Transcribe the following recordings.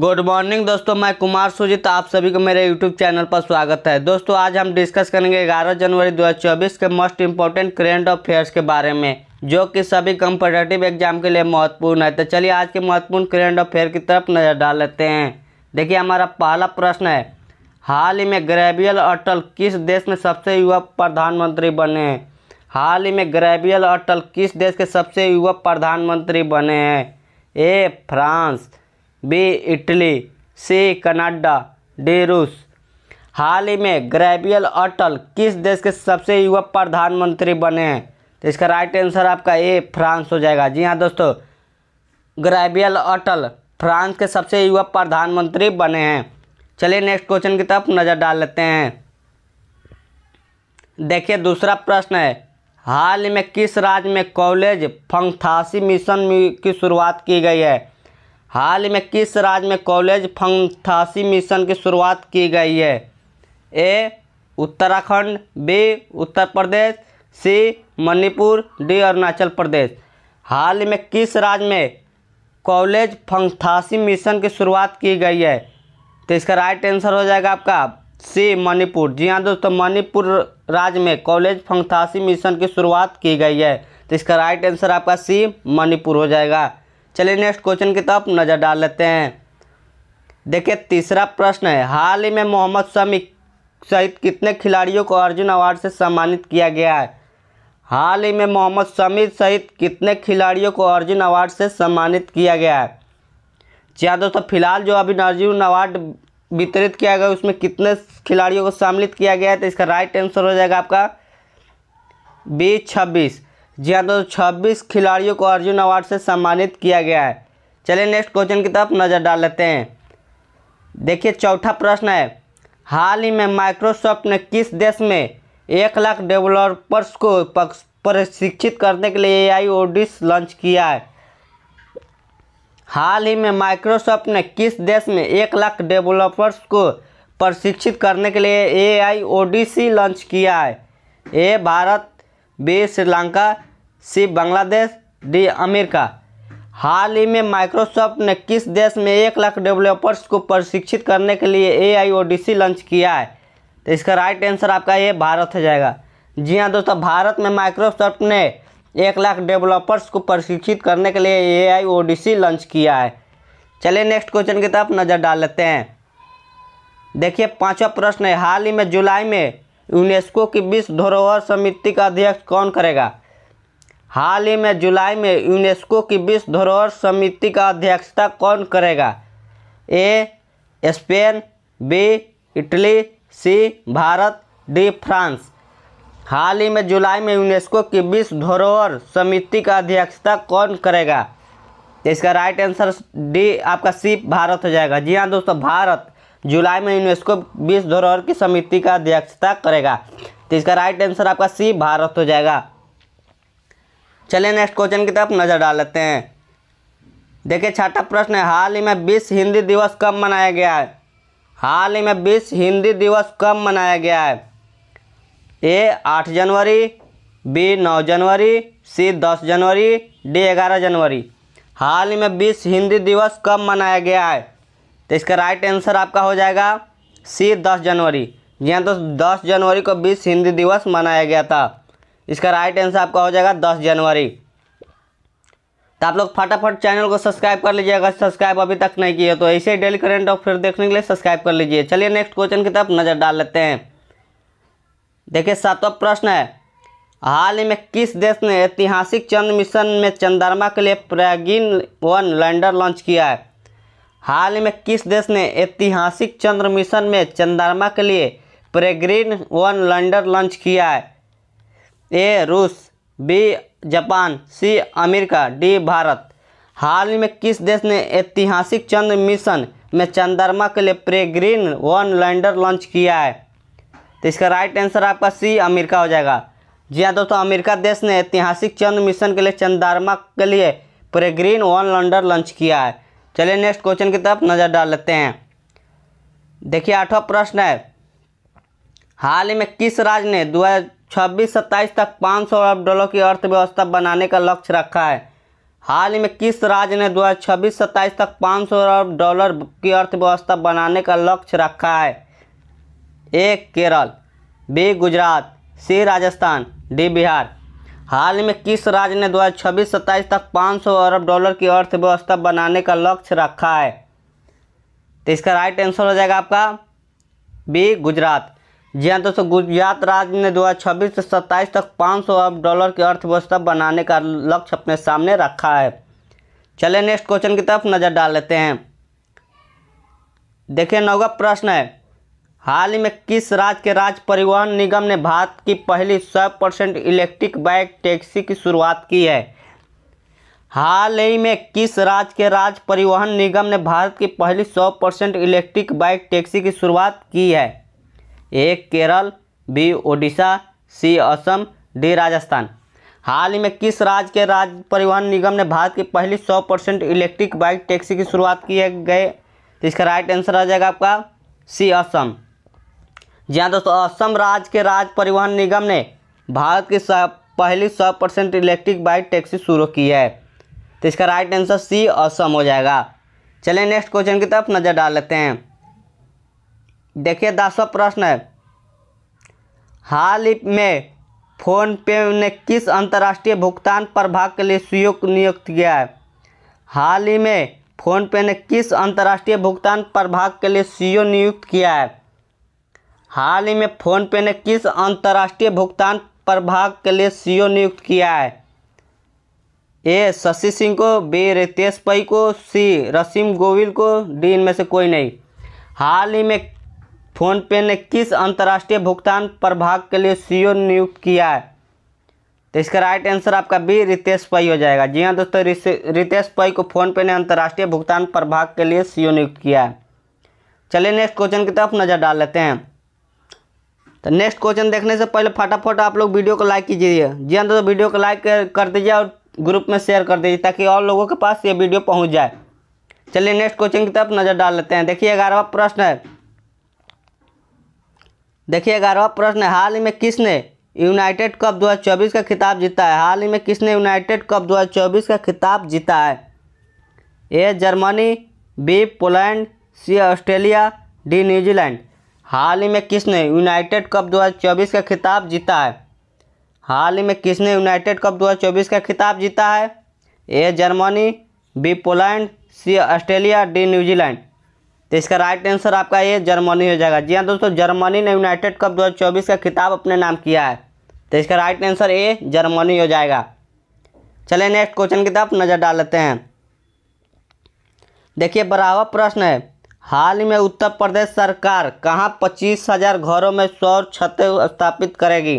good morning दोस्तों मैं कुमार सुजीत आप सभी को मेरे यूट्यूब चैनल पर स्वागत है दोस्तों आज हम डिस्कस करेंगे 11 जनवरी 2024 के मोस्ट इंपॉर्टेंट करेंट अफेयर्स के बारे में जो कि सभी कम्पटेटिव एग्जाम के लिए महत्वपूर्ण है तो चलिए आज के महत्वपूर्ण करेंट अफेयर की तरफ नज़र डाल लेते हैं देखिए हमारा पहला प्रश्न है हाल ही में ग्रेबियल अटल किस देश में सबसे युवा प्रधानमंत्री बने हैं हाल ही में ग्रेबियल अटल किस देश के सबसे युवा प्रधानमंत्री बने हैं ए फ्रांस बे इटली से कनाडा डे रूस हाल ही में ग्रेबियल अटल किस देश के सबसे युवा प्रधानमंत्री बने हैं तो इसका राइट आंसर आपका ए फ्रांस हो जाएगा जी हाँ दोस्तों ग्रेबियल अटल फ्रांस के सबसे युवा प्रधानमंत्री बने हैं चलिए नेक्स्ट क्वेश्चन की तरफ नज़र डाल लेते हैं देखिए दूसरा प्रश्न है हाल ही में किस राज्य में कॉलेज फंगथासी मिशन की शुरुआत की गई है हाल में किस राज्य में कॉलेज फंथासी मिशन की शुरुआत की गई है A Uttarakhand B Uttar Pradesh C Manipur D Arunachal Pradesh हाल में किस राज्य में कॉलेज फंथासी मिशन की शुरुआत की गई है तो इसका राइट आंसर हो जाएगा आपका सी मणिपुर जी हाँ दोस्तों मणिपुर राज्य में कॉलेज फंथासी मिशन की शुरुआत की गई है तो इसका राइट आंसर आपका सी मणिपुर हो जाएगा चलिए नेक्स्ट क्वेश्चन की तरफ नज़र डाल लेते हैं देखिए तीसरा प्रश्न है हाल ही में मोहम्मद शमी सहित कितने खिलाड़ियों को अर्जुन अवार्ड से सम्मानित किया गया है हाल ही में मोहम्मद शमी सहित कितने खिलाड़ियों को अर्जुन अवार्ड से सम्मानित किया गया है जी हाँ दोस्तों फिलहाल जो अभी अर्जुन अवार्ड वितरित किया गया उसमें कितने खिलाड़ियों को सम्मिलित किया गया है तो इसका राइट आंसर हो जाएगा आपका बी छब्बीस जी हाँ दोस्तों छब्बीस खिलाड़ियों को अर्जुन अवार्ड से सम्मानित किया गया है चलिए नेक्स्ट क्वेश्चन की तरफ नज़र डाल लेते हैं देखिए चौथा प्रश्न है हाल ही में माइक्रोसॉफ्ट ने किस देश में एक लाख डेवलपर्स को प्रशिक्षित करने के लिए ए आई ओडिस लॉन्च किया है हाल ही में माइक्रोसॉफ्ट ने किस देश में एक लाख डेवलपर्स को प्रशिक्षित करने के लिए ए आई लॉन्च किया है A Bharat B Sri Lanka C Bangladesh D America हाल ही में माइक्रोसॉफ्ट ने किस देश में एक लाख डेवलपर्स को प्रशिक्षित करने के लिए ए आई ओ डी सी लॉन्च किया है तो इसका राइट आंसर आपका ये भारत हो जाएगा जी हाँ दोस्तों भारत में माइक्रोसॉफ्ट ने एक लाख डेवलपर्स को प्रशिक्षित करने के लिए ए आई ओ डी सी लॉन्च किया है चलिए नेक्स्ट क्वेश्चन की तरफ नज़र डाल लेते हैं देखिए पांचवा प्रश्न है हाल ही में जुलाई में यूनेस्को की विश्व धरोहर समिति का अध्यक्ष कौन करेगा हाल ही में जुलाई में यूनेस्को की विश्व धरोहर समिति का अध्यक्षता कौन करेगा A Spain B Italy C Bharat D France हाल ही में जुलाई में यूनेस्को की विश्व धरोहर समिति का अध्यक्षता कौन करेगा इसका राइट आंसर डी आपका सी भारत हो जाएगा जी हाँ दोस्तों भारत जुलाई में यूनेस्को विश्व धरोहर की समिति का अध्यक्षता करेगा तो इसका राइट आंसर आपका सी भारत हो जाएगा चलिए नेक्स्ट क्वेश्चन की तरफ नज़र डाल लेते हैं देखिए छठा प्रश्न है हाल ही में विश्व हिंदी दिवस कब मनाया गया है हाल ही में विश्व हिंदी दिवस कब मनाया गया है ए आठ जनवरी बी नौ जनवरी सी दस जनवरी डी ग्यारह जनवरी हाल ही में विश्व हिंदी दिवस कब मनाया गया है तो इसका राइट आंसर आपका हो जाएगा सी दस जनवरी जी हाँ तो दस जनवरी को विश्व हिंदी दिवस मनाया गया था इसका राइट आंसर आपका हो जाएगा दस जनवरी तो आप लोग फटाफट चैनल को सब्सक्राइब कर लीजिए अगर सब्सक्राइब अभी तक नहीं किया तो ऐसे ही डेली करेंट फिर देखने के लिए सब्सक्राइब कर लीजिए चलिए नेक्स्ट क्वेश्चन की तरफ नज़र डाल लेते हैं देखिए सातवा प्रश्न है हाल ही में किस देश ने ऐतिहासिक चंद्र मिशन में चंद्रमा के लिए प्रयागिन वन लैंडर लॉन्च किया है हाल ही में किस देश ने ऐतिहासिक चंद्र मिशन में चंद्रमा के लिए प्रेग्रीन वन लैंडर लॉन्च किया है ए रूस B Japan C America D Bharat हाल ही में किस देश ने ऐतिहासिक चंद्र मिशन में चंद्रमा के लिए प्रेग्रीन वन लैंडर लॉन्च किया है तो इसका राइट आंसर आपका सी अमेरिका हो जाएगा जी हाँ दोस्तों अमेरिका देश ने ऐतिहासिक चंद्र मिशन के लिए चंद्रमा के लिए प्रेग्रीन वन लैंडर लॉन्च किया है चलिए नेक्स्ट क्वेश्चन की तरफ नज़र डाल लेते हैं देखिए आठवां प्रश्न है हाल ही में किस राज्य ने दो हजार छब्बीस सत्ताईस तक पाँच सौ अरब डॉलर की अर्थव्यवस्था बनाने का लक्ष्य रखा है हाल ही में किस राज्य ने दो हज़ार छब्बीस सत्ताईस तक पाँच सौ अरब डॉलर की अर्थव्यवस्था बनाने का लक्ष्य रखा है A Kerala B Gujarat C Rajasthan D Bihar हाल ही में किस राज्य ने 2026-27 तक 500 अरब डॉलर की अर्थव्यवस्था बनाने का लक्ष्य रखा है तो इसका राइट आंसर हो जाएगा आपका बी गुजरात जी हाँ दोस्तों गुजरात राज्य ने 2026 से 27 तक 500 अरब डॉलर की अर्थव्यवस्था बनाने का लक्ष्य अपने सामने रखा है चले नेक्स्ट क्वेश्चन की तरफ नज़र डाल लेते हैं देखिए नौगा प्रश्न है हाल ही में किस राज्य के राज्य परिवहन निगम ने भारत की पहली 100 परसेंट इलेक्ट्रिक बाइक टैक्सी की शुरुआत की है हाल ही में किस राज्य के राज्य परिवहन निगम ने भारत की पहली 100 परसेंट इलेक्ट्रिक बाइक टैक्सी की शुरुआत की है A Kerala B Odisha C Assam D Rajasthan हाल ही में किस राज्य के राज्य परिवहन निगम ने भारत की पहली 100 परसेंट इलेक्ट्रिक बाइक टैक्सी की शुरुआत की है गए तो इसका राइट आंसर आ जाएगा आपका सी असम जी हाँ दोस्तों असम राज्य के राज्य परिवहन निगम ने भारत की पहली सौ परसेंट इलेक्ट्रिक बाइक टैक्सी शुरू की है तो इसका राइट आंसर सी असम हो जाएगा चलिए नेक्स्ट क्वेश्चन की तरफ नज़र डाल लेते हैं देखिए दसवा प्रश्न है हाल ही में फ़ोनपे ने किस अंतर्राष्ट्रीय भुगतान प्रभाग के लिए सुयोग नियुक्त किया है हाल ही में फ़ोनपे ने किस अंतर्राष्ट्रीय भुगतान प्रभाग के लिए सीओ नियुक्त किया है हाल ही में फोनपे ने किस अंतर्राष्ट्रीय भुगतान प्रभाग के लिए सीईओ नियुक्त किया है ए शशि सिंह को बी रितेश पई को सी रसीम गोविल को डी इनमें से कोई नहीं हाल ही में फोनपे ने किस अंतर्राष्ट्रीय भुगतान प्रभाग के लिए सीईओ नियुक्त किया है तो इसका राइट आंसर आपका बी रितेश पई हो जाएगा जी हाँ दोस्तों रितेश पई को फोनपे ने अंतर्राष्ट्रीय भुगतान प्रभाग के लिए सीईओ नियुक्त किया है चलिए नेक्स्ट क्वेश्चन की तरफ नज़र डाल लेते हैं तो नेक्स्ट क्वेश्चन देखने से पहले फटाफट आप लोग वीडियो को लाइक कीजिए जी हाँ तो वीडियो को लाइक कर दीजिए और ग्रुप में शेयर कर दीजिए ताकि और लोगों के पास ये वीडियो पहुँच जाए चलिए नेक्स्ट क्वेश्चन की तरफ नज़र डाल लेते हैं देखिए ग्यारहवा प्रश्न है देखिए ग्यारहवा प्रश्न है हाल ही में किसने यूनाइटेड कप चौबीस का खिताब जीता है हाल ही में किसने यूनाइटेड कप चौबीस का खिताब जीता है A Germany B Poland C Australia D New Zealand हाल ही में किसने यूनाइटेड कप 2024 का खिताब जीता है हाल ही में किसने यूनाइटेड कप 2024 का खिताब जीता है A Germany B Poland C Australia D New Zealand तो इसका राइट आंसर आपका ए जर्मनी हो जाएगा जी हाँ दोस्तों जर्मनी ने यूनाइटेड कप 2024 का खिताब अपने नाम किया है तो इसका राइट आंसर ए जर्मनी हो जाएगा चले नेक्स्ट क्वेश्चन की तरफ नज़र डाल लेते हैं देखिए बराबर प्रश्न है हाल ही में उत्तर प्रदेश सरकार कहाँ पच्चीस हजार घरों में सौर छतें स्थापित करेगी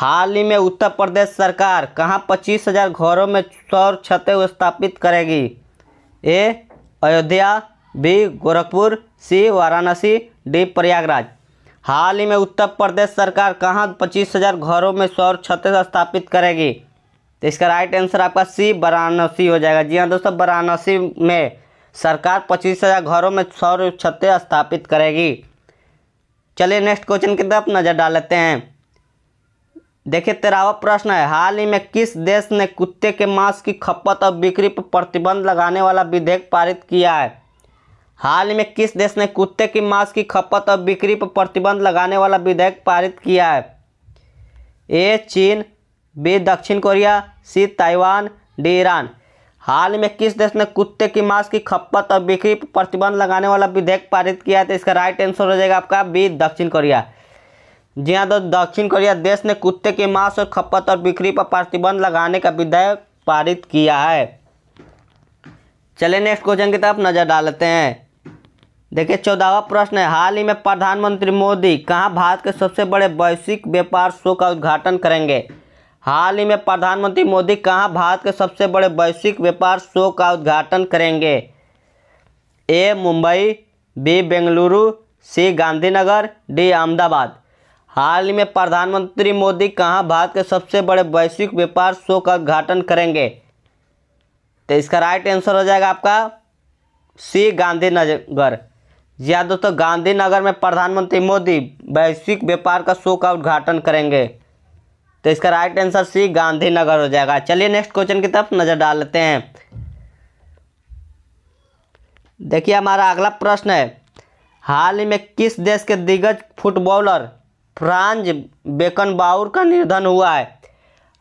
हाल ही में उत्तर प्रदेश सरकार कहाँ पच्चीस हजार घरों में सौर छतें स्थापित करेगी A Ayodhya B Gorakhpur C Varanasi D Prayagraj हाल ही में उत्तर प्रदेश सरकार कहाँ पच्चीस हजार घरों में सौर छतें स्थापित करेगी तो इसका राइट आंसर आपका सी वाराणसी हो जाएगा जी हाँ दोस्तों वाराणसी में सरकार पच्चीस हज़ार घरों में सौर छतें स्थापित करेगी चलिए नेक्स्ट क्वेश्चन की तरफ नज़र डाल लेते हैं देखिए तेरहवा प्रश्न है हाल ही में किस देश ने कुत्ते के मांस की खपत और बिक्री पर प्रतिबंध लगाने वाला विधेयक पारित किया है हाल ही में किस देश ने कुत्ते की मांस की खपत और बिक्री पर प्रतिबंध लगाने वाला विधेयक पारित किया है ए चीन बी दक्षिण Korea C Taiwan D Iran हाल में किस देश ने कुत्ते की मांस की खपत और बिक्री पर प्रतिबंध लगाने वाला विधेयक पारित किया है तो इसका राइट आंसर हो जाएगा आपका बी दक्षिण कोरिया जी हाँ तो दक्षिण कोरिया देश ने कुत्ते की मांस और खपत और बिक्री पर प्रतिबंध लगाने का विधेयक पारित किया है चलिए नेक्स्ट क्वेश्चन की तरफ नज़र डालते हैं देखिए चौदहवा प्रश्न है हाल ही में प्रधानमंत्री मोदी कहाँ भारत के सबसे बड़े वैश्विक व्यापार शो का उद्घाटन करेंगे हाल ही में प्रधानमंत्री मोदी कहाँ भारत के सबसे बड़े वैश्विक व्यापार शो का उद्घाटन करेंगे A Mumbai B Bengaluru C Gandhinagar D Ahmedabad हाल ही में प्रधानमंत्री मोदी कहाँ भारत के सबसे बड़े वैश्विक व्यापार शो का उद्घाटन करेंगे तो इसका राइट आंसर हो जाएगा आपका सी गांधीनगर या हाँ दोस्तों गांधीनगर में प्रधानमंत्री मोदी वैश्विक व्यापार का शो का उद्घाटन करेंगे तो इसका राइट आंसर सी गांधीनगर हो जाएगा चलिए नेक्स्ट क्वेश्चन की तरफ नज़र डाल लेते हैं देखिए हमारा अगला प्रश्न है हाल ही में किस देश के दिग्गज फुटबॉलर फ्रांज बेकनबाउर का निधन हुआ है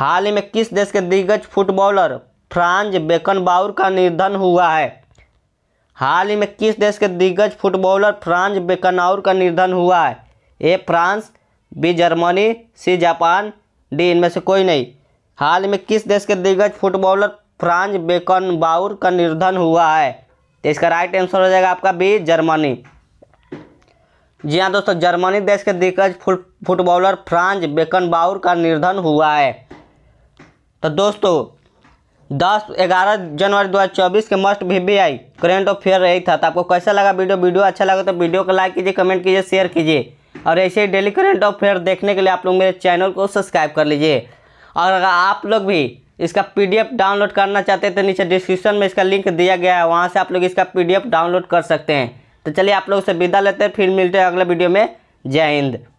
हाल ही में किस देश के दिग्गज फुटबॉलर फ्रांज बेकनबाउर का निधन हुआ है हाल ही में किस देश के दिग्गज फुटबॉलर फ्रांज बेकनाउर का निधन हुआ है A France B Germany C Japan D इनमें से कोई नहीं हाल में किस देश के दिग्गज फुटबॉलर फ्रांज बेकनबाउर का निर्धन हुआ है तो इसका राइट आंसर हो जाएगा आपका बी जर्मनी जी हाँ दोस्तों जर्मनी देश के दिग्गज फुटबॉलर फ्रांज बेकनबाउर का निर्धन हुआ है तो दोस्तों दस ग्यारह जनवरी 2024 के मस्ट भी बी आई करेंट अफेयर रही था तो आपको कैसा लगा वीडियो वीडियो अच्छा लगा तो वीडियो को लाइक कीजिए कमेंट कीजिए शेयर कीजिए और ऐसे ही डेली करेंट अफेयर देखने के लिए आप लोग मेरे चैनल को सब्सक्राइब कर लीजिए और अगर आप लोग भी इसका पीडीएफ डाउनलोड करना चाहते हैं तो नीचे डिस्क्रिप्शन में इसका लिंक दिया गया है वहाँ से आप लोग इसका पीडीएफ डाउनलोड कर सकते हैं तो चलिए आप लोग से विदा लेते हैं फिर मिलते हैं अगले वीडियो में जय हिंद